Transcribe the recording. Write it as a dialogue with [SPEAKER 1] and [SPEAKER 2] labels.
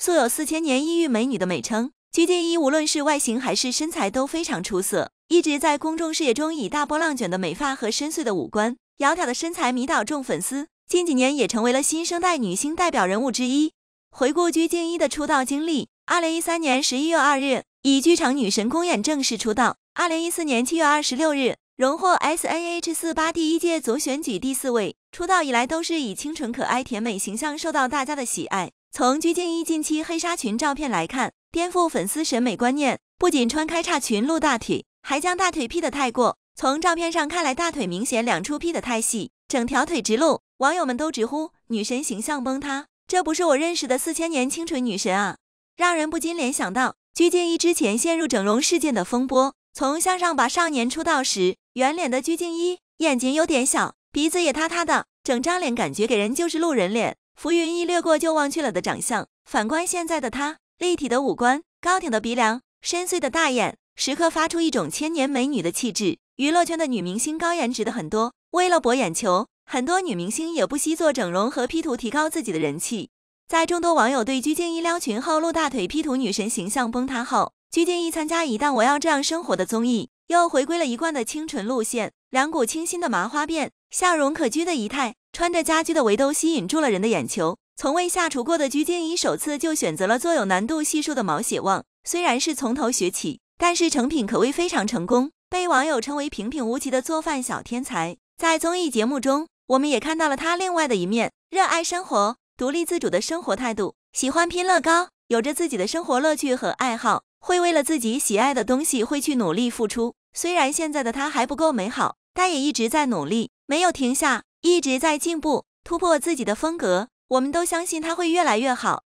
[SPEAKER 1] 素有四千年异域美女的美称，鞠婧祎无论是外形还是身材都非常出色，一直在公众视野中以大波浪卷的美发和深邃的五官、窈窕的身材迷倒众粉丝。近几年也成为了新生代女星代表人物之一。回顾鞠婧祎的出道经历。二零一三年十一月二日，以剧场女神公演正式出道。二零一四年七月二十六日，荣获 S N H 四八第一届组选举第四位。出道以来都是以清纯可爱甜美形象受到大家的喜爱。从鞠婧祎近期黑纱裙照片来看，颠覆粉丝审美观念，不仅穿开叉裙露大腿，还将大腿劈的太过。从照片上看来，大腿明显两处劈的太细，整条腿直露，网友们都直呼女神形象崩塌，这不是我认识的四千年清纯女神啊！让人不禁联想到鞠婧祎之前陷入整容事件的风波。从《向上吧少年》出道时，圆脸的鞠婧祎，眼睛有点小，鼻子也塌塌的，整张脸感觉给人就是路人脸，浮云一掠过就忘去了的长相。反观现在的她，立体的五官，高挺的鼻梁，深邃的大眼，时刻发出一种千年美女的气质。娱乐圈的女明星高颜值的很多，为了博眼球，很多女明星也不惜做整容和 P 图提高自己的人气。在众多网友对鞠婧祎撩裙后露大腿、P 图女神形象崩塌后，鞠婧祎参加一档《我要这样生活》的综艺，又回归了一贯的清纯路线。两股清新的麻花辫，笑容可掬的仪态，穿着家居的围兜，吸引住了人的眼球。从未下厨过的鞠婧祎，首次就选择了做有难度系数的毛血旺，虽然是从头学起，但是成品可谓非常成功，被网友称为平平无奇的做饭小天才。在综艺节目中，我们也看到了他另外的一面，热爱生活。独立自主的生活态度，喜欢拼乐高，有着自己的生活乐趣和爱好，会为了自己喜爱的东西会去努力付出。虽然现在的他还不够美好，但也一直在努力，没有停下，一直在进步，突破自己的风格。我们都相信他会越来越好。